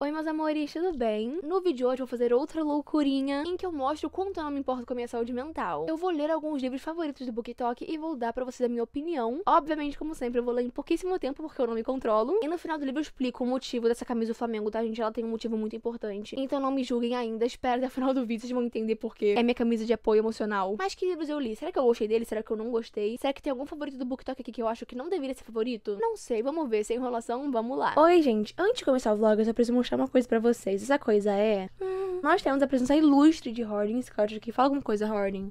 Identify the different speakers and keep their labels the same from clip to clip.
Speaker 1: Oi, meus amores, tudo bem? No vídeo de hoje eu vou fazer outra loucurinha em que eu mostro o quanto eu não me importo com a minha saúde mental. Eu vou ler alguns livros favoritos do BookTok e vou dar pra vocês a minha opinião. Obviamente, como sempre, eu vou ler em pouquíssimo tempo porque eu não me controlo. E no final do livro eu explico o motivo dessa camisa do Flamengo, tá, gente? Ela tem um motivo muito importante. Então não me julguem ainda, espero até o final do vídeo, vocês vão entender porquê. é minha camisa de apoio emocional. Mas que livros eu li? Será que eu gostei dele? Será que eu não gostei? Será que tem algum favorito do BookTok aqui que eu acho que não deveria ser favorito? Não sei, vamos ver, sem enrolação, vamos lá. Oi, gente, antes de começar o vlog, eu só preciso mostrar mostrar uma coisa para vocês. Essa coisa é. Hum, nós temos a presença ilustre de Harding Scott aqui. Fala alguma coisa, Harding.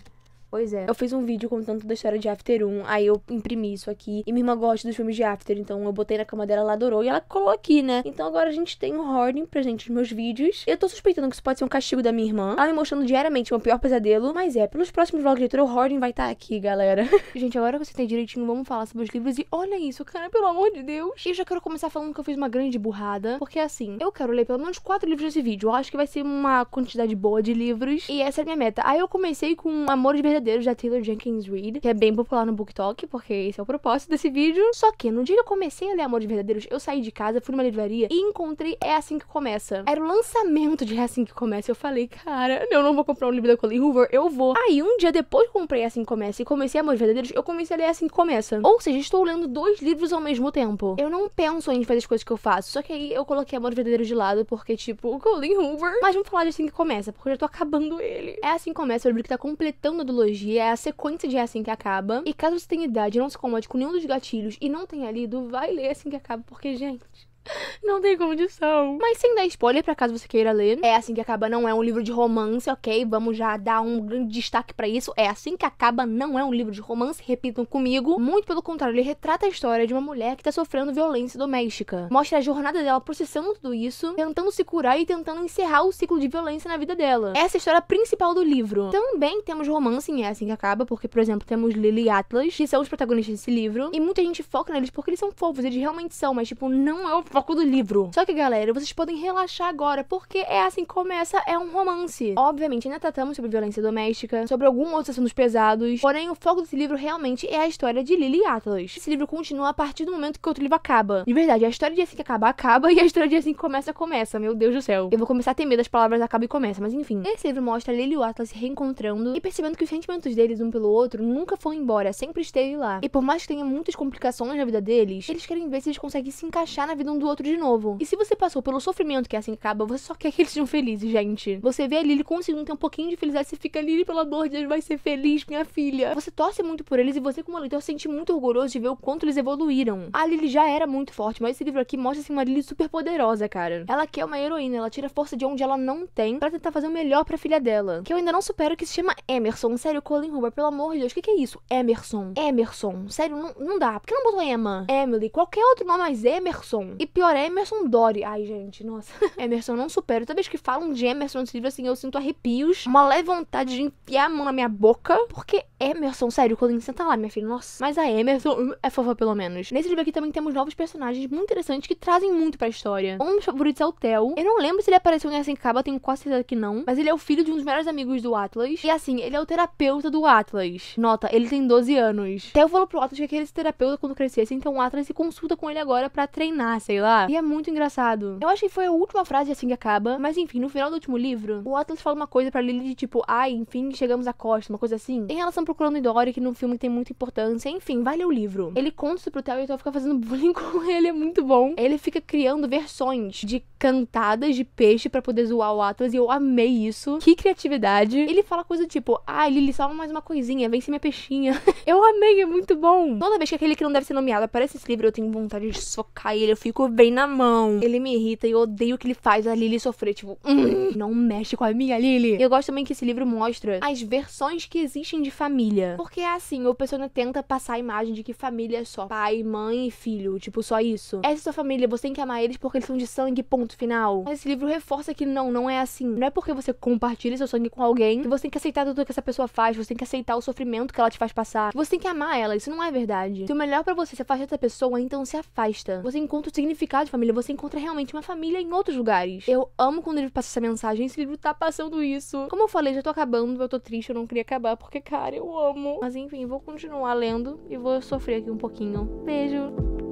Speaker 1: Pois é. Eu fiz um vídeo contando toda a história de After 1, aí eu imprimi isso aqui. E minha irmã gosta dos filmes de After, então eu botei na cama dela, ela adorou e ela colou aqui, né? Então agora a gente tem um hoarding presente nos meus vídeos. Eu tô suspeitando que isso pode ser um castigo da minha irmã. Ela me mostrando diariamente o meu pior pesadelo, mas é, pelos próximos vlogs de leitura, o hoarding vai estar tá aqui, galera. gente, agora que você tem direitinho, vamos falar sobre os livros e olha isso, cara, pelo amor de Deus. E eu já quero começar falando que eu fiz uma grande burrada, porque assim, eu quero ler pelo menos quatro livros nesse vídeo. Eu acho que vai ser uma quantidade boa de livros e essa é a minha meta. Aí eu comecei com de Verdade verdadeiro da Taylor Jenkins Reid, que é bem popular no BookTok, porque esse é o propósito desse vídeo. Só que no dia que eu comecei a ler de Verdadeiros, eu saí de casa, fui numa livraria e encontrei É Assim Que Começa. Era o lançamento de É Assim Que Começa. Eu falei, cara, eu não vou comprar um livro da Colleen Hoover, eu vou. Aí um dia depois que comprei É Assim Que Começa e comecei Amores Verdadeiros, eu comecei a ler É Assim Que Começa. Ou seja, estou lendo dois livros ao mesmo tempo. Eu não penso em fazer as coisas que eu faço, só que aí eu coloquei de Verdadeiros de lado, porque tipo, Colleen Hoover. Mas vamos falar de é Assim Que Começa, porque eu já tô acabando ele. É Assim Que Começa, é o livro que tá completando a Dolores trilogia é a sequência de Assim que Acaba. E caso você tenha idade e não se comode com nenhum dos gatilhos e não tenha lido, vai ler Assim que Acaba, porque, gente. Não tem condição. Mas sem dar spoiler, para caso você queira ler. É assim que acaba, não é um livro de romance, ok? Vamos já dar um grande destaque para isso. É assim que acaba, não é um livro de romance, repitam comigo. Muito pelo contrário, ele retrata a história de uma mulher que tá sofrendo violência doméstica. Mostra a jornada dela processando tudo isso, tentando se curar e tentando encerrar o ciclo de violência na vida dela. Essa é a história principal do livro. Também temos romance em É Assim Que Acaba, porque, por exemplo, temos Lily e Atlas, que são os protagonistas desse livro. E muita gente foca neles porque eles são fofos, eles realmente são, mas, tipo, não é o foco do livro. Só que, galera, vocês podem relaxar agora, porque é assim que começa, é um romance. Obviamente, ainda tratamos sobre violência doméstica, sobre alguns outros assuntos pesados, porém, o foco desse livro realmente é a história de Lily Atlas. Esse livro continua a partir do momento que outro livro acaba. De verdade, a história de assim que acaba, acaba, e a história de assim que começa, começa. Meu Deus do céu. Eu vou começar a ter medo das palavras acaba e começa, mas enfim. Esse livro mostra Lily e o Atlas se reencontrando e percebendo que os sentimentos deles um pelo outro nunca foram embora, sempre esteve lá. E por mais que tenha muitas complicações na vida deles, eles querem ver se eles conseguem se encaixar na vida um do outro de novo. E se você passou pelo sofrimento que é assim acaba, você só quer que eles sejam felizes, gente. Você vê a Lily conseguindo ter um pouquinho de felicidade, você fica, Lily, pelo amor de Deus, vai ser feliz, minha filha. Você torce muito por eles e você, como leitor, sente muito orgulhoso de ver o quanto eles evoluíram. A Lily já era muito forte, mas esse livro aqui mostra assim uma Lily super poderosa, cara. Ela quer uma heroína, ela tira força de onde ela não tem para tentar fazer o melhor para filha dela. Que eu ainda não supero que se chama Emerson. Sério, Colin Hoover, pelo amor de Deus, o que, que é isso? Emerson. Emerson. Sério, não, não dá. Por que não botou Emma? Emily, qualquer outro nome mais Emerson. E pior é Emerson Dory. Ai, gente, nossa. Emerson não supera. Toda vez que falam de Emerson nesse livro, assim, eu sinto arrepios. Uma leve vontade de enfiar a mão na minha boca. Porque Emerson, sério, quando senta lá, minha filha, nossa. Mas a Emerson hum, é fofa, pelo menos. Nesse livro aqui também temos novos personagens muito interessantes que trazem muito pra história. Um dos favoritos é o Theo. Eu não lembro se ele apareceu em assim Caba, tenho quase certeza que não. Mas ele é o filho de um dos melhores amigos do Atlas. E assim, ele é o terapeuta do Atlas. Nota, ele tem 12 anos. Theo falou pro Atlas que é queria ser terapeuta quando crescesse, assim, então o Atlas se consulta com ele agora para treinar, sei sei lá. E é muito engraçado. Eu acho que foi a última frase assim que acaba, mas enfim, no final do último livro, o Atlas fala uma coisa pra Lily de tipo, ai, enfim, chegamos à costa, uma coisa assim. Em relação Procurando Dory, que no filme tem muita importância, enfim, vai ler o livro. Ele conta isso pro Theo e o Theo fica fazendo bullying com ele, é muito bom. Ele fica criando versões de cantadas de peixe para poder zoar o Atlas e eu amei isso. Que criatividade. Ele fala coisa tipo, ai, Lily, salva mais uma coisinha, vence minha peixinha. eu amei, é muito bom. Toda vez que aquele que não deve ser nomeado aparece esse livro, eu tenho vontade de socar ele, eu fico bem na mão. Ele me irrita e eu odeio que ele faz a Lily sofrer. Tipo, hum, não mexe com a minha Lily. Eu gosto também que esse livro mostra as versões que existem de família. Porque é assim, o pessoa tenta passar a imagem de que família é só pai, mãe e filho. Tipo, só isso. Essa é sua família, você tem que amar eles porque eles são de sangue, ponto final. Mas esse livro reforça que não, não é assim. Não é porque você compartilha seu sangue com alguém que você tem que aceitar tudo que essa pessoa faz, você tem que aceitar o sofrimento que ela te faz passar. Você tem que amar ela, isso não é verdade. Se o melhor para você se afastar da pessoa, então se afasta. Você encontra o significado significado de família. Você encontra realmente uma família em outros lugares. Eu amo quando o livro passa essa mensagem. Esse livro tá passando isso. Como eu falei, já tô acabando, eu tô triste, eu não queria acabar, porque, cara, eu amo. Mas enfim, vou continuar lendo e vou sofrer aqui um pouquinho. Beijo!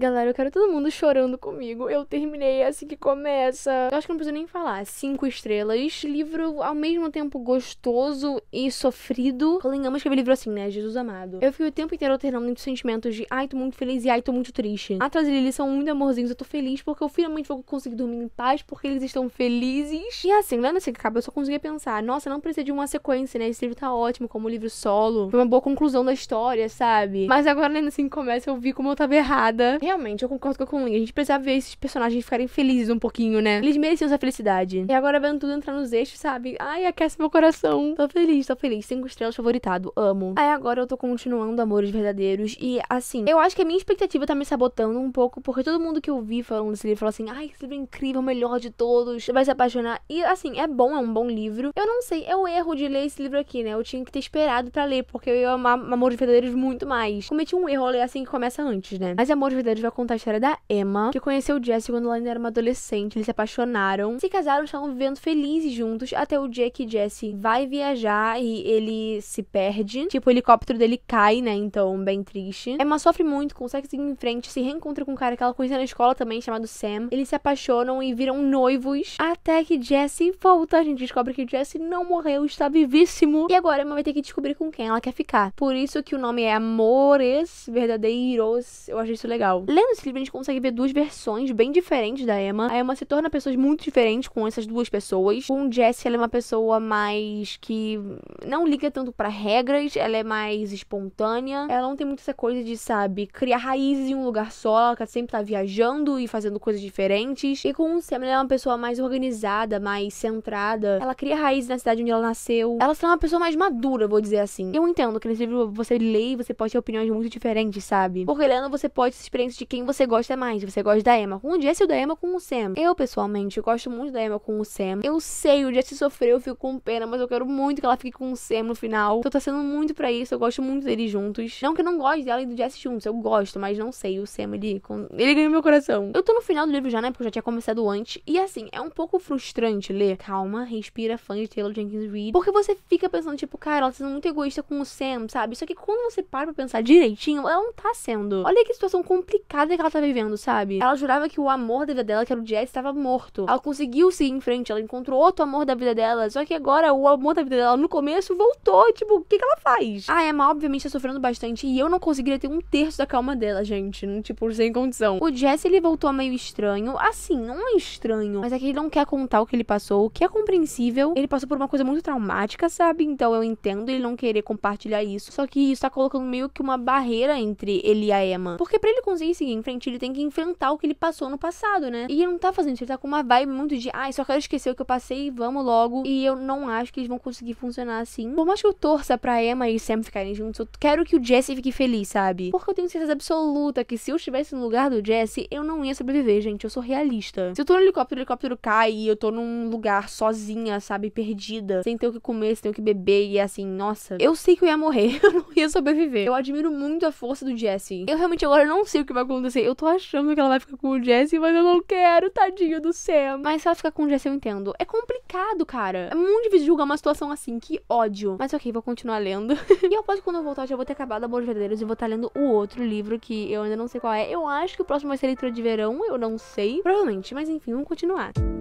Speaker 1: Galera, eu quero todo mundo chorando comigo. Eu terminei assim que começa. Eu acho que não preciso nem falar. Cinco estrelas. Livro ao mesmo tempo gostoso e sofrido. Colin que ele livro assim, né? Jesus amado. Eu fui o tempo inteiro alternando entre sentimentos de ai, tô muito feliz e ai, tô muito triste. Atrás dele Lily são muito amorzinhos. Eu tô feliz porque eu finalmente vou conseguir dormir em paz porque eles estão felizes. E assim, lendo assim que acaba, eu só conseguia pensar: nossa, não precisa de uma sequência, né? Esse livro tá ótimo como livro solo. Foi uma boa conclusão da história, sabe? Mas agora lendo assim que começa, eu vi como eu tava errada. E realmente, eu concordo com a Kunling. A gente precisava ver esses personagens ficarem felizes um pouquinho, né? Eles mereciam essa felicidade. E agora vendo tudo entrar nos eixos, sabe? Ai, aquece meu coração. Tô feliz, tô feliz. Cinco estrelas favoritado. Amo. Aí agora eu tô continuando Amores Verdadeiros. E assim, eu acho que a minha expectativa tá me sabotando um pouco, porque todo mundo que eu vi falando desse livro falou assim: ai, esse livro é incrível, o melhor de todos. Você vai se apaixonar. E assim, é bom, é um bom livro. Eu não sei, é o erro de ler esse livro aqui, né? Eu tinha que ter esperado para ler, porque eu ia amar Amores Verdadeiros muito mais. Cometi um erro ao ler assim que começa antes, né? Mas Amores Verdadeiros episódio vai contar a história da Emma, que conheceu o Jesse quando ela ainda era uma adolescente. Eles se apaixonaram, se casaram, estavam vivendo felizes juntos, até o dia que Jesse vai viajar e ele se perde. Tipo, o helicóptero dele cai, né? Então, bem triste. Emma sofre muito, consegue seguir em frente, se reencontra com um cara que ela conhecia na escola também, chamado Sam. Eles se apaixonam e viram noivos, até que Jesse volta. A gente descobre que Jesse não morreu, está vivíssimo. E agora Emma vai ter que descobrir com quem ela quer ficar. Por isso que o nome é Amores Verdadeiros. Eu achei isso legal. Lendo esse livro, a gente consegue ver duas versões bem diferentes da Emma. A Emma se torna pessoas muito diferentes com essas duas pessoas. Com Jessie, ela é uma pessoa mais que não liga tanto para regras, ela é mais espontânea. Ela não tem muito essa coisa de, sabe, criar raízes em um lugar só, ela sempre tá viajando e fazendo coisas diferentes. E com o Sam, ela é uma pessoa mais organizada, mais centrada. Ela cria raízes na cidade onde ela nasceu. Ela é uma pessoa mais madura, vou dizer assim. Eu entendo que nesse livro você lê e você pode ter opiniões muito diferentes, sabe? Porque lendo você pode ter experiências de quem você gosta mais. Você gosta da Emma com o Jesse ou da Emma com o Sam? Eu, pessoalmente, gosto muito da Emma com o Sam. Eu sei, o Jesse sofreu, eu fico com pena, mas eu quero muito que ela fique com o Sam no final. Tô torcendo muito pra isso, eu gosto muito deles juntos. Não que eu não goste dela e do Jesse juntos, eu gosto, mas não sei, o Sam, ele, ele ganhou meu coração. Eu tô no final do livro já, né, porque eu já tinha começado antes. E assim, é um pouco frustrante ler. Calma, respira, fã de Taylor Jenkins Reid. Porque você fica pensando, tipo, cara, ela tá sendo muito egoísta com o Sam, sabe? Só que quando você para pra pensar direitinho, ela não tá sendo. Olha que situação complicada pancada que ela tá vivendo, sabe? Ela jurava que o amor da vida dela, que era o Jazz, estava morto. Ela conseguiu seguir em frente, ela encontrou outro amor da vida dela, só que agora o amor da vida dela no começo voltou. Tipo, o que, que ela faz? A ah, Emma, obviamente, tá sofrendo bastante e eu não conseguiria ter um terço da calma dela, gente. Tipo, sem condição. O Jazz, ele voltou meio estranho. Assim, não é estranho, mas é que ele não quer contar o que ele passou, o que é compreensível. Ele passou por uma coisa muito traumática, sabe? Então eu entendo ele não querer compartilhar isso. Só que isso tá colocando meio que uma barreira entre ele e a Emma. Porque pra ele conseguir seguir em frente, ele tem que enfrentar o que ele passou no passado, né? E ele não tá fazendo isso, ele tá com uma vibe muito de, ai, ah, só quero esquecer o que eu passei, vamos logo. E eu não acho que eles vão conseguir funcionar assim. Por mais que eu torça pra Emma e Sam ficarem juntos, eu quero que o Jesse fique feliz, sabe? Porque eu tenho certeza absoluta que se eu estivesse no lugar do Jesse, eu não ia sobreviver, gente. Eu sou realista. Se eu tô no helicóptero, o helicóptero cai e eu tô num lugar sozinha, sabe? Perdida, sem ter o que comer, sem ter o que beber e é assim, nossa, eu sei que eu ia morrer, eu não ia sobreviver. Eu admiro muito a força do Jesse. Eu realmente agora não sei o que vai vai acontecer. Assim, eu tô achando que ela vai ficar com o Jesse, mas eu não quero, tadinho do Sam. Mas se ela ficar com o Jesse, eu entendo. É complicado, cara. É muito difícil julgar uma situação assim, que ódio. Mas ok, vou continuar lendo. e eu quando eu voltar, já vou ter acabado Amores Verdadeiros e vou estar tá lendo o outro livro que eu ainda não sei qual é. Eu acho que o próximo vai ser Leitura de Verão, eu não sei. Provavelmente, mas enfim, vamos continuar. Música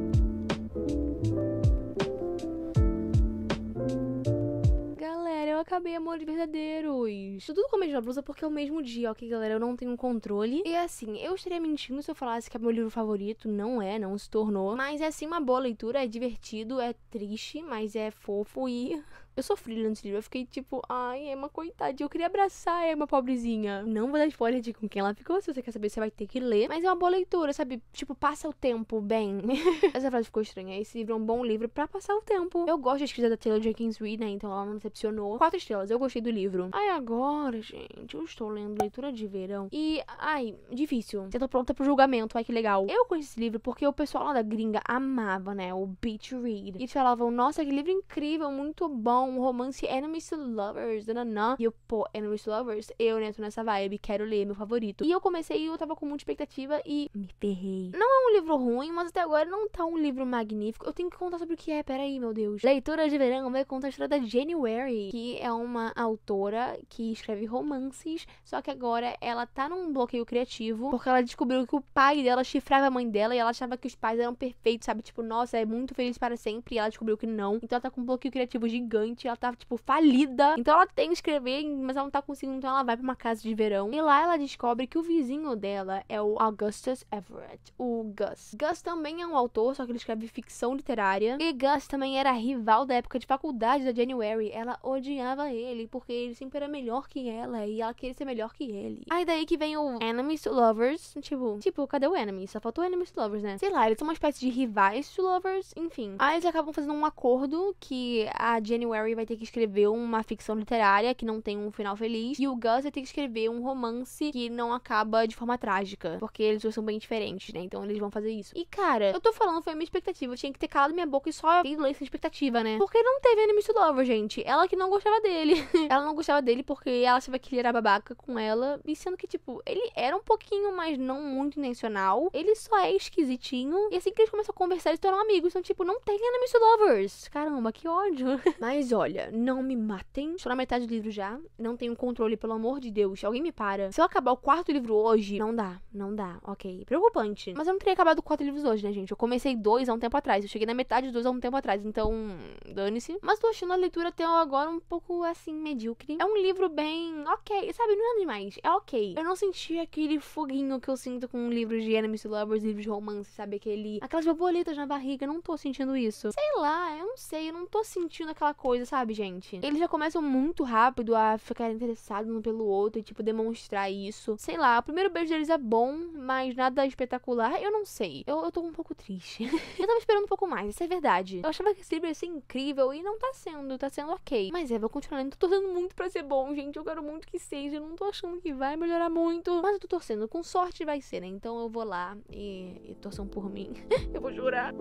Speaker 1: galera, eu acabei Amores Verdadeiros. Tudo com a mesma blusa porque é o mesmo dia, ok, galera? Eu não tenho controle. E assim, eu estaria mentindo se eu falasse que é meu livro favorito. Não é, não se tornou. Mas é assim uma boa leitura, é divertido, é triste, mas é fofo e. Eu sofri lendo esse livro. Eu fiquei tipo, ai, Emma, coitadinha. Eu queria abraçar a Emma, pobrezinha. Não vou dar spoiler de com quem ela ficou. Se você quer saber, você vai ter que ler. Mas é uma boa leitura, sabe? Tipo, passa o tempo bem. Essa frase ficou estranha. Esse livro é um bom livro para passar o tempo. Eu gosto de escrita da Taylor Jenkins Reid, né? Então ela não decepcionou. Quatro estrelas. Eu gostei do livro. Ai, agora, gente, eu estou lendo leitura de verão. E, ai, difícil. Você tá pronta pro julgamento. Ai, que legal. Eu conheci esse livro porque o pessoal lá da gringa amava, né? O Beach Read. E falavam, nossa, que livro incrível, muito bom um romance Enemies é to Lovers, nananã. E eu, pô, Enemies é to Lovers, eu entro nessa vibe, quero ler, meu favorito. E eu comecei, e eu tava com muita expectativa e me ferrei. Não é um livro ruim, mas até agora não tá um livro magnífico. Eu tenho que contar sobre o que é, peraí, meu Deus. Leitura de Verão vai contar a história da January, que é uma autora que escreve romances, só que agora ela tá num bloqueio criativo, porque ela descobriu que o pai dela chifrava a mãe dela e ela achava que os pais eram perfeitos, sabe? Tipo, nossa, é muito feliz para sempre. E ela descobriu que não. Então ela tá com um bloqueio criativo gigante doente, ela tá, tipo, falida. Então ela tem que escrever, mas ela não tá conseguindo. Então ela vai pra uma casa de verão. E lá ela descobre que o vizinho dela é o Augustus Everett, o Gus. Gus também é um autor, só que ele escreve ficção literária. E Gus também era rival da época de faculdade da January. Ela odiava ele, porque ele sempre era melhor que ela e ela queria ser melhor que ele. Aí daí que vem o Enemies to Lovers. Tipo, tipo, cadê o enemies Só faltou Enemies to Lovers, né? Sei lá, eles são uma espécie de rivais to Lovers, enfim. Aí eles acabam fazendo um acordo que a January Mary vai ter que escrever uma ficção literária que não tem um final feliz. E o Gus vai ter que escrever um romance que não acaba de forma trágica. Porque eles dois são bem diferentes, né? Então eles vão fazer isso. E, cara, eu tô falando, foi a minha expectativa. Eu tinha que ter calado minha boca e só ir ler essa expectativa, né? Porque não teve Enemies to Lover, gente. Ela que não gostava dele. ela não gostava dele porque ela achava que ele era babaca com ela. E sendo que, tipo, ele era um pouquinho, mas não muito intencional. Ele só é esquisitinho. E assim que eles começam a conversar, eles tornam amigos. Então, tipo, não tem Enemies to Lovers. Caramba, que ódio. mas mas olha, não me matem. Estou na metade do livro já. Não tenho controle, pelo amor de Deus. Alguém me para. Se eu acabar o quarto livro hoje, não dá. Não dá. Ok. Preocupante. Mas eu não teria acabado quatro livros hoje, né, gente? Eu comecei dois há um tempo atrás. Eu cheguei na metade dos dois há um tempo atrás. Então, dane-se. Mas tô achando a leitura até agora um pouco assim, medíocre. É um livro bem ok. Sabe, não é demais. É ok. Eu não senti aquele foguinho que eu sinto com livros de enemies to lovers, livros de romance, sabe? Aquele. Aquelas borboletas na barriga. Eu não tô sentindo isso. Sei lá, eu não sei. Eu não tô sentindo aquela coisa coisa, sabe, gente? Eles já começam muito rápido a ficar interessados um pelo outro e, tipo, demonstrar isso. Sei lá, o primeiro beijo deles é bom, mas nada espetacular. Eu não sei. Eu, eu tô um pouco triste. eu tava esperando um pouco mais, isso é verdade. Eu achava que esse livro ia ser incrível e não tá sendo, tá sendo ok. Mas é, vou continuar lendo. Tô torcendo muito pra ser bom, gente. Eu quero muito que seja. Eu não tô achando que vai melhorar muito. Mas eu tô torcendo. Com sorte vai ser, né? Então eu vou lá e, e torçam por mim. eu vou jurar.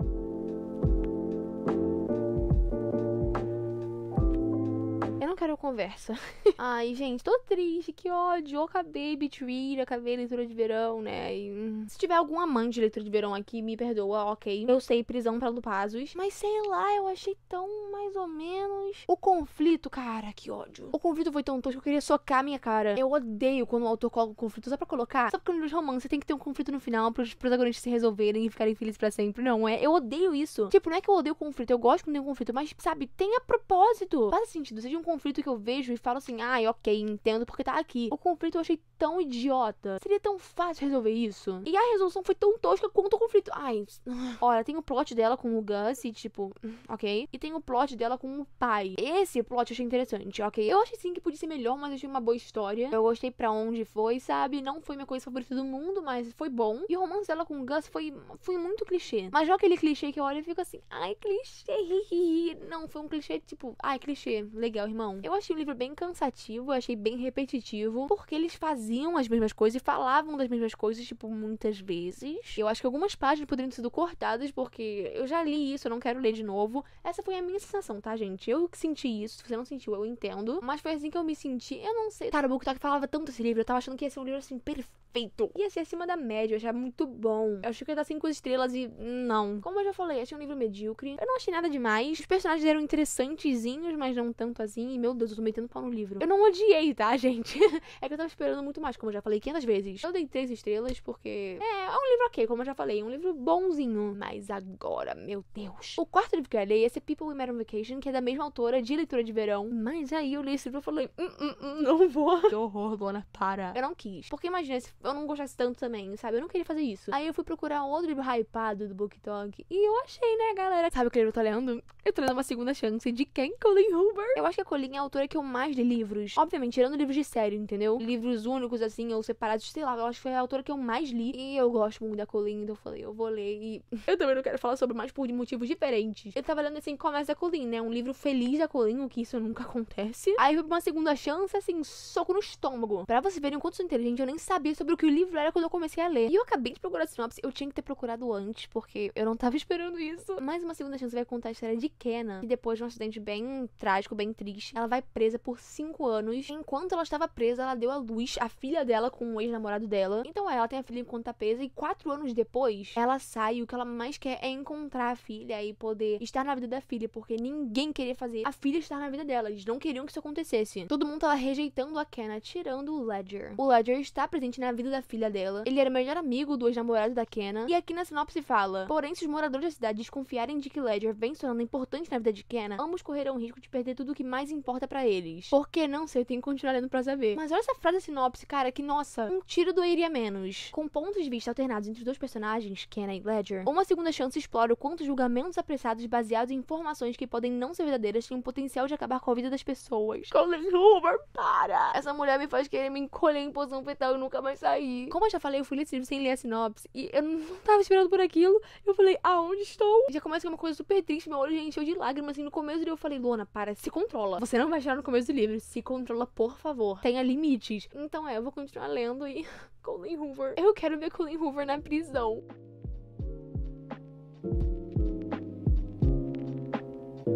Speaker 1: Carol conversa. Ai, gente, tô triste, que ódio. acabei Beach Read, acabei leitura de verão, né? E, hum, se tiver algum amante de leitura de verão aqui, me perdoa, ok. Eu sei, prisão pra Lupazos. Mas sei lá, eu achei tão mais ou menos. O conflito, cara, que ódio. O conflito foi tão tosco que eu queria socar a minha cara. Eu odeio quando o autor coloca o conflito só pra colocar. Só porque nos romances tem que ter um conflito no final pros protagonistas se resolverem e ficarem felizes pra sempre. Não, é. Eu odeio isso. Tipo, não é que eu odeio conflito, eu gosto quando tem um conflito, mas, sabe, tem a propósito. Faz sentido, seja um conflito conflito que eu vejo e falo assim, ai, ah, ok, entendo porque tá aqui. O conflito eu achei tão idiota. Seria tão fácil resolver isso. E a resolução foi tão tosca quanto o conflito. Ai, olha, tem o plot dela com o Gus e, tipo, ok. E tem o plot dela com o pai. Esse plot eu achei interessante, ok. Eu achei sim que podia ser melhor, mas achei uma boa história. Eu gostei pra onde foi, sabe? Não foi minha coisa favorita do mundo, mas foi bom. E o romance dela com o Gus foi, foi muito clichê. Mas já aquele clichê que eu olho e fico assim, ai, clichê. Não, foi um clichê, tipo, ai, clichê. Legal, irmão. Eu achei o livro bem cansativo, achei bem repetitivo, porque eles faziam as mesmas coisas e falavam das mesmas coisas, tipo, muitas vezes. Eu acho que algumas páginas poderiam ter sido cortadas, porque eu já li isso, eu não quero ler de novo. Essa foi a minha sensação, tá, gente? Eu senti isso, se você não sentiu, eu entendo. Mas foi assim que eu me senti. Eu não sei. Tarabuco que falava tanto esse livro, eu tava achando que ia ser um livro assim perfeito perfeito. Ia assim, ser acima da média, eu achava muito bom. Eu achei que ia dar cinco estrelas e não. Como eu já falei, achei um livro medíocre. Eu não achei nada demais. Os personagens eram interessantezinhos, mas não tanto assim. E meu Deus, eu tô metendo pau no livro. Eu não odiei, tá, gente? é que eu tava esperando muito mais, como eu já falei 500 vezes. Eu dei três estrelas porque. É, é um livro ok, como eu já falei. Um livro bonzinho. Mas agora, meu Deus. O quarto livro que eu li é esse People We Met on Vacation, que é da mesma autora de leitura de verão. Mas aí eu li esse livro e falei: hum, hum, hum, não vou. Que horror, Luana, para. Eu não quis. Porque imagina se eu não gostasse tanto também, sabe? Eu não queria fazer isso. Aí eu fui procurar outro livro hypado do BookTok e eu achei, né, galera? Sabe o que eu tô lendo? Eu tô lendo uma segunda chance de quem? Colleen Hoover. Eu acho que a Colleen é a autora que eu mais li livros. Obviamente, tirando livros de série, entendeu? Livros únicos, assim, ou separados, sei lá. Eu acho que foi a autora que eu mais li. E eu gosto muito da Colleen, então eu falei, eu vou ler. E eu também não quero falar sobre mais por motivos diferentes. Eu tava lendo, assim, Começa da Colleen, né? Um livro feliz da Colleen, o que isso nunca acontece. Aí fui pra uma segunda chance, assim, soco no estômago. Pra vocês verem o quanto sou inteligente, eu nem sabia sobre sobre o que o livro era quando eu comecei a ler. E eu acabei de procurar a sinopse, eu tinha que ter procurado antes, porque eu não tava esperando isso. Mais uma segunda chance vai contar a história de Kenna, que depois de um acidente bem trágico, bem triste, ela vai presa por 5 anos. Enquanto ela estava presa, ela deu à luz a filha dela com o um ex-namorado dela. Então ela tem a filha enquanto tá presa, e 4 anos depois, ela sai e o que ela mais quer é encontrar a filha e poder estar na vida da filha, porque ninguém queria fazer a filha estar na vida dela. Eles não queriam que isso acontecesse. Todo mundo tava rejeitando a Kenna, tirando o Ledger. O Ledger está presente na vida da filha dela. Ele era o melhor amigo do ex-namorado da Kenna. E aqui na sinopse fala: Porém, se os moradores da cidade desconfiarem de que Ledger vem sonando importante na vida de Kenna, ambos correrão o risco de perder tudo o que mais importa para eles. Porque não sei, tenho que continuar lendo pra saber. Mas olha essa frase da sinopse, cara, que nossa, um tiro doeria menos. Com pontos de vista alternados entre os dois personagens, Kenna e Ledger, uma segunda chance explora o quanto julgamentos apressados baseados em informações que podem não ser verdadeiras têm o potencial de acabar com a vida das pessoas. Colin Hoover, para! Essa mulher me faz querer me encolher em posição fetal e nunca mais sair daí? Como eu já falei, eu fui ler esse livro sem ler a sinopse. E eu não tava esperando por aquilo. Eu falei, aonde estou? Já começa com uma coisa super triste. Meu olho já encheu de lágrimas. Assim, no começo do livro eu falei, Lona, para, se controla. Você não vai chorar no começo do livro. Se controla, por favor. Tenha limites. Então é, eu vou continuar lendo e. Colin Hoover. Eu quero ver Colin Hoover na prisão.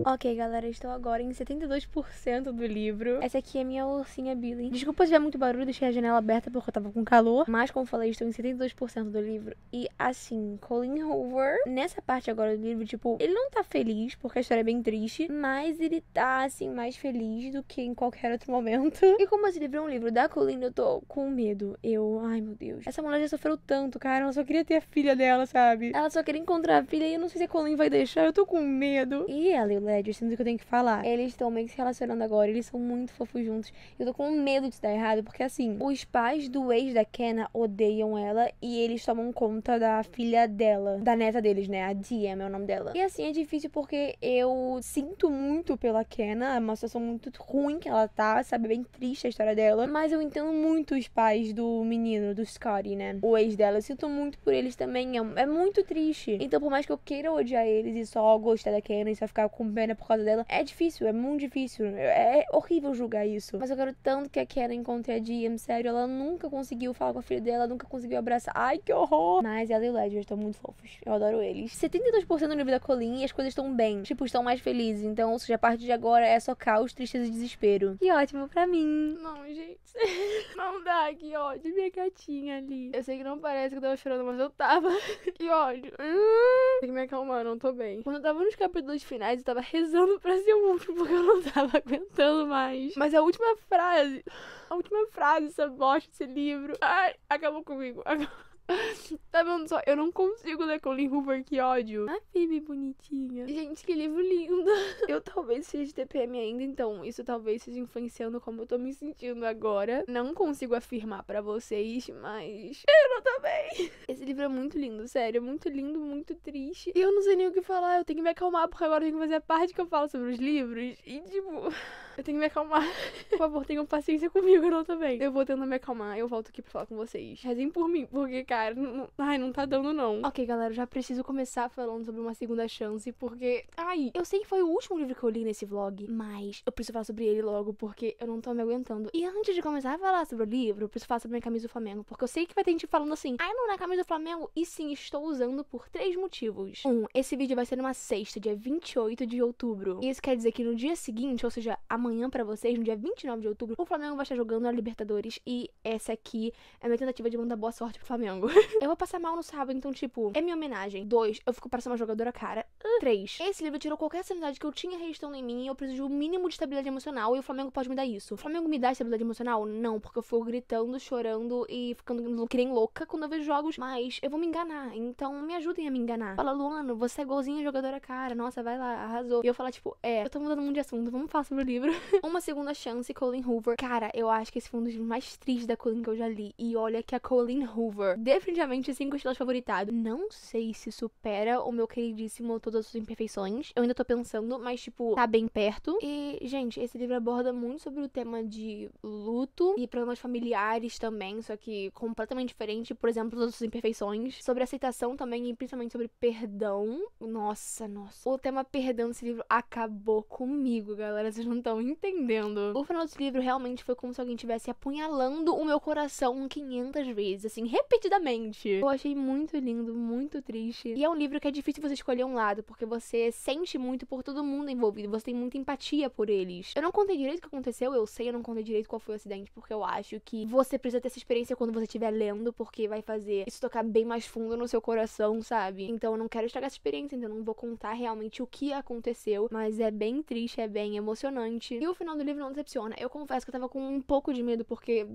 Speaker 1: Ok, galera, estou agora em 72% do livro. Essa aqui é minha ursinha Billy. Desculpa se tiver muito barulho, deixei a janela aberta porque eu tava com calor. Mas, como falei, estou em 72% do livro. E, assim, Colin Hoover, nessa parte agora do livro, tipo, ele não tá feliz porque a história é bem triste, mas ele tá, assim, mais feliz do que em qualquer outro momento. E como esse livro é um livro da Colin, eu tô com medo. Eu, ai meu Deus. Essa mulher já sofreu tanto, cara. Ela só queria ter a filha dela, sabe? Ela só queria encontrar a filha e eu não sei se a Colin vai deixar. Eu tô com medo. E ela e verdade. Eu sinto que eu tenho que falar. Eles estão meio que se relacionando agora, eles são muito fofos juntos. Eu tô com medo de dar errado, porque assim, os pais do ex da Kenna odeiam ela e eles tomam conta da filha dela, da neta deles, né? A Dia é o nome dela. E assim é difícil porque eu sinto muito pela Kenna, é uma situação muito ruim que ela tá, sabe? Bem triste a história dela. Mas eu entendo muito os pais do menino, do Scotty, né? O ex dela. Eu sinto muito por eles também. É, é muito triste. Então, por mais que eu queira odiar eles e só gostar da Kenna e só ficar com pena por causa dela. É difícil, é muito difícil. É horrível julgar isso. Mas eu quero tanto que a Kiana encontre a Jim, sério. Ela nunca conseguiu falar com a filha dela, nunca conseguiu abraçar. Ai, que horror! Mas ela e o Ledger estão muito fofos. Eu adoro eles. 72% no nível da Colin e as coisas estão bem. Tipo, estão mais felizes. Então, ou seja, a partir de agora é só caos, tristeza e desespero. Que ótimo pra mim. Não, gente. Não dá, que ódio. Minha gatinha ali. Eu sei que não parece que eu tava chorando, mas eu tava. Que ódio. Tem hum. que me acalmar, não tô bem. Quando eu tava nos capítulos finais, eu tava rezando pra ser o último, porque eu não tava aguentando mais. Mas a última frase, a última frase dessa bosta, desse livro, ai, acabou comigo. Acabou. Tá vendo só? Eu não consigo ler Colin Hoover, que ódio. A Phoebe bonitinha. Gente, que livro lindo. Eu talvez seja de TPM ainda, então isso talvez seja influenciando como eu tô me sentindo agora. Não consigo afirmar para vocês, mas eu não também. Esse livro é muito lindo, sério. É muito lindo, muito triste. E eu não sei nem o que falar. Eu tenho que me acalmar, porque agora eu tenho que fazer a parte que eu falo sobre os livros. E tipo. Eu tenho que me acalmar. Por favor, tenham paciência comigo, eu também. Eu vou tentando me acalmar, eu volto aqui pra falar com vocês. Rezem por mim, porque, cara, não, não, ai, não tá dando, não. Ok, galera, já preciso começar falando sobre uma segunda chance, porque. Ai, eu sei que foi o último livro que eu li nesse vlog, mas eu preciso falar sobre ele logo, porque eu não tô me aguentando. E antes de começar a falar sobre o livro, eu preciso falar sobre minha camisa do Flamengo, porque eu sei que vai ter gente falando assim, ai, não é camisa do Flamengo? E sim, estou usando por três motivos. Um, esse vídeo vai ser numa sexta, dia 28 de outubro. E isso quer dizer que no dia seguinte, ou seja, amanhã amanhã para vocês, no dia 29 de outubro, o Flamengo vai estar jogando na Libertadores e essa aqui é a minha tentativa de mandar boa sorte pro Flamengo. eu vou passar mal no sábado, então, tipo, é minha homenagem. Dois, eu fico parecendo uma jogadora cara. Uh, três, esse livro tirou qualquer sanidade que eu tinha restando em mim e eu preciso de um mínimo de estabilidade emocional e o Flamengo pode me dar isso. O Flamengo me dá estabilidade emocional? Não, porque eu fico gritando, chorando e ficando que nem louca quando eu vejo jogos, mas eu vou me enganar, então me ajudem a me enganar. Fala, Luano, você é igualzinha jogadora cara, nossa, vai lá, arrasou. E eu falo, tipo, é, eu tô mudando muito de assunto, vamos falar sobre o livro. Uma Segunda Chance, Colleen Hoover. Cara, eu acho que esse foi um dos mais tristes da Colleen que eu já li. E olha que a Colleen Hoover, definitivamente cinco estrelas favoritado. Não sei se supera o meu queridíssimo Todas as Suas Imperfeições. Eu ainda tô pensando, mas, tipo, tá bem perto. E, gente, esse livro aborda muito sobre o tema de luto e problemas familiares também, só que completamente diferente. Por exemplo, Todas as Suas Imperfeições. Sobre aceitação também e principalmente sobre perdão. Nossa, nossa. O tema perdão desse livro acabou comigo, galera. Vocês não estão entendendo. O final desse livro realmente foi como se alguém estivesse apunhalando o meu coração 500 vezes, assim, repetidamente. Eu achei muito lindo, muito triste. E é um livro que é difícil você escolher um lado, porque você sente muito por todo mundo envolvido, você tem muita empatia por eles. Eu não contei direito o que aconteceu, eu sei, eu não contei direito qual foi o acidente, porque eu acho que você precisa ter essa experiência quando você estiver lendo, porque vai fazer isso tocar bem mais fundo no seu coração, sabe? Então eu não quero estragar essa experiência, então eu não vou contar realmente o que aconteceu, mas é bem triste, é bem emocionante triste. E o final do livro não decepciona. Eu confesso que eu tava com um pouco de medo, porque.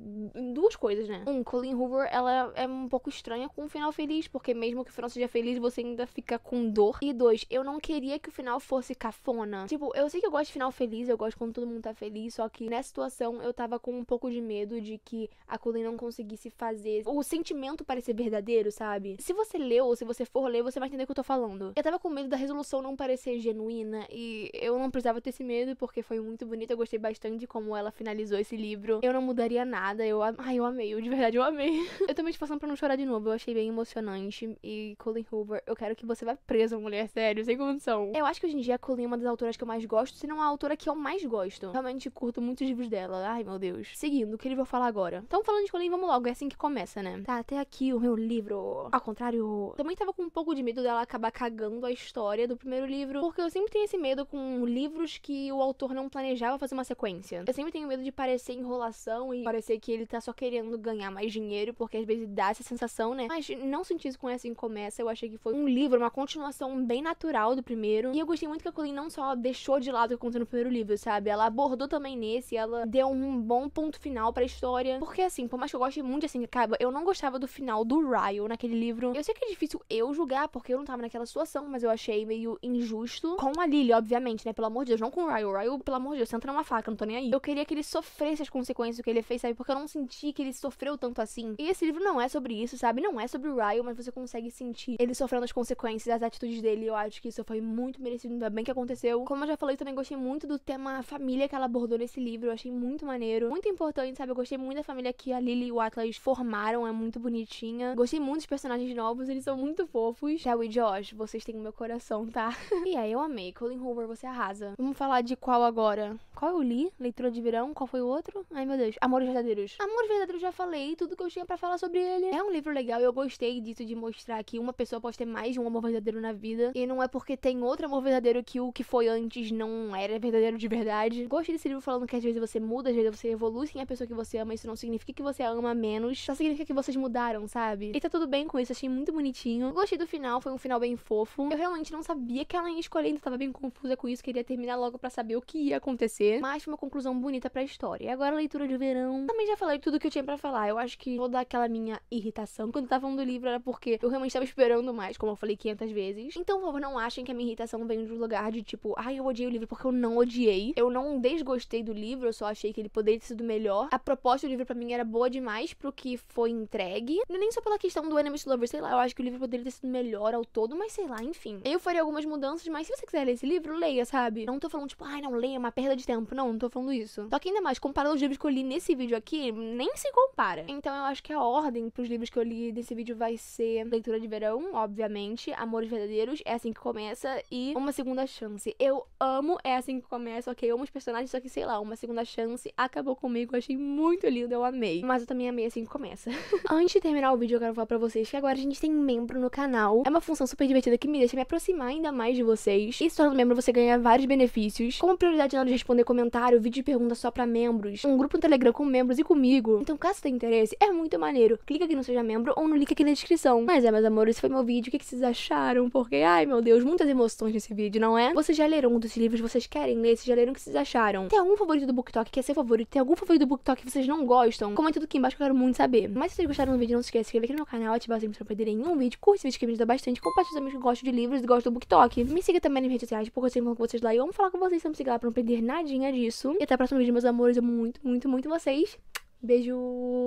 Speaker 1: Duas coisas, né? Um, Colleen Hoover, ela é um pouco estranha com um final feliz, porque mesmo que o final seja feliz, você ainda fica com dor. E dois, eu não queria que o final fosse cafona. Tipo, eu sei que eu gosto de final feliz, eu gosto quando todo mundo tá feliz, só que nessa situação eu tava com um pouco de medo de que a Colleen não conseguisse fazer o sentimento parecer verdadeiro, sabe? Se você leu, ou se você for ler, você vai entender o que eu tô falando. Eu tava com medo da resolução não parecer genuína e eu não precisava ter esse medo porque foi muito bonita, eu gostei bastante de como ela finalizou esse livro. Eu não mudaria nada, eu, ai, eu amei, eu, de verdade eu amei. eu também te passando pra não chorar de novo, eu achei bem emocionante. E Colin Hoover, eu quero que você vá presa, mulher, sério, sem condição. Eu acho que hoje em dia a Colin é uma das autoras que eu mais gosto, se não a autora que eu mais gosto. Realmente curto muitos livros dela, ai meu Deus. Seguindo, o que ele vai falar agora? Então, falando de Colin, vamos logo, é assim que começa, né? Tá, até aqui o meu livro. Ao contrário, também tava com um pouco de medo dela acabar cagando a história do primeiro livro, porque eu sempre tenho esse medo com livros que o autor não planejou planejava fazer uma sequência. Eu sempre tenho medo de parecer enrolação e parecer que ele tá só querendo ganhar mais dinheiro, porque às vezes dá essa sensação, né? Mas não senti isso com essa em começa. Eu achei que foi um livro, uma continuação bem natural do primeiro. E eu gostei muito que a Colleen não só deixou de lado o que aconteceu no primeiro livro, sabe? Ela abordou também nesse, ela deu um bom ponto final pra história. Porque assim, por mais que eu goste muito assim, acaba, eu não gostava do final do Ryo naquele livro. Eu sei que é difícil eu julgar, porque eu não tava naquela situação, mas eu achei meio injusto. Com a Lily, obviamente, né? Pelo amor de Deus, não com o Ryo. O pelo amor de Deus, senta numa faca, não tô nem aí. Eu queria que ele sofresse as consequências do que ele fez, sabe? Porque eu não senti que ele sofreu tanto assim. E esse livro não é sobre isso, sabe? Não é sobre o Ryle, mas você consegue sentir ele sofrendo as consequências das atitudes dele. Eu acho que isso foi muito merecido, ainda bem que aconteceu. Como eu já falei, também gostei muito do tema família que ela abordou nesse livro. Eu achei muito maneiro, muito importante, sabe? Eu gostei muito da família que a Lily e o Atlas formaram, é muito bonitinha. Gostei muito dos personagens novos, eles são muito fofos. Shell e Josh, vocês têm o meu coração, tá? e aí, eu amei. Colin Hoover, você arrasa. Vamos falar de qual agora? Qual eu li? Leitura de Verão? Qual foi o outro? Ai, meu Deus. Amores Verdadeiros. Amores Verdadeiros já falei tudo que eu tinha para falar sobre ele. É um livro legal e eu gostei disso de mostrar que uma pessoa pode ter mais de um amor verdadeiro na vida. E não é porque tem outro amor verdadeiro que o que foi antes não era verdadeiro de verdade. Gostei desse livro falando que às vezes você muda, às vezes você evolui sem a pessoa que você ama. Isso não significa que você ama menos. Só significa que vocês mudaram, sabe? E tá tudo bem com isso. Achei muito bonitinho. Gostei do final. Foi um final bem fofo. Eu realmente não sabia que ela ia escolher. Ainda tava bem confusa com isso. Queria terminar logo para saber o que ia acontecer acontecer, mas foi uma conclusão bonita pra história. E agora a leitura de verão. Também já falei tudo que eu tinha para falar. Eu acho que toda aquela minha irritação quando eu tava falando do livro era porque eu realmente tava esperando mais, como eu falei 500 vezes. Então, por favor, não achem que a minha irritação vem de um lugar de tipo, ai, eu odiei o livro porque eu não odiei. Eu não desgostei do livro, eu só achei que ele poderia ter sido melhor. A proposta do livro para mim era boa demais pro que foi entregue. É nem só pela questão do Enemies to Lovers, sei lá, eu acho que o livro poderia ter sido melhor ao todo, mas sei lá, enfim. Eu faria algumas mudanças, mas se você quiser ler esse livro, leia, sabe? Não tô falando tipo, ai, não leia, uma perda perda de tempo. Não, não tô falando isso. Só que ainda mais, comparando os livros que eu li nesse vídeo aqui, nem se compara. Então eu acho que a ordem pros livros que eu li nesse vídeo vai ser Leitura de Verão, obviamente, Amores Verdadeiros, é assim que começa, e Uma Segunda Chance. Eu amo É Assim Que Começa, ok? Eu amo os personagens, só que sei lá, Uma Segunda Chance acabou comigo, eu achei muito lindo, eu amei. Mas eu também amei Assim Que Começa. Antes de terminar o vídeo, eu quero falar pra vocês que agora a gente tem membro no canal. É uma função super divertida que me deixa me aproximar ainda mais de vocês. E se tornando membro, você ganha vários benefícios, como prioridade na hora de responder comentário, vídeo de pergunta só para membros, um grupo no Telegram com membros e comigo. Então, caso tenha interesse, é muito maneiro. Clica aqui no Seja Membro ou no link aqui na descrição. Mas é, meus amores, esse foi meu vídeo. O que, vocês acharam? Porque, ai meu Deus, muitas emoções nesse vídeo, não é? Vocês já leram um desses livros, vocês querem ler, vocês já leram o que vocês acharam? Tem algum favorito do BookTok que é seu favorito? Tem algum favorito do BookTok que vocês não gostam? Comenta tudo aqui embaixo que eu quero muito saber. Mas se vocês gostaram do vídeo, não se esqueça de se inscrever aqui no meu canal, ativar o sininho pra perder nenhum vídeo, curte esse vídeo que me ajuda bastante, compartilha com os amigos que gostam de livros e gostam do BookTok. Me siga também nas redes sociais, porque eu sempre falo com vocês lá e eu amo falar com vocês, então me siga lá pra não perder nadinha disso. E até o próximo vídeo, meus amores. Amo muito, muito, muito vocês. Beijo!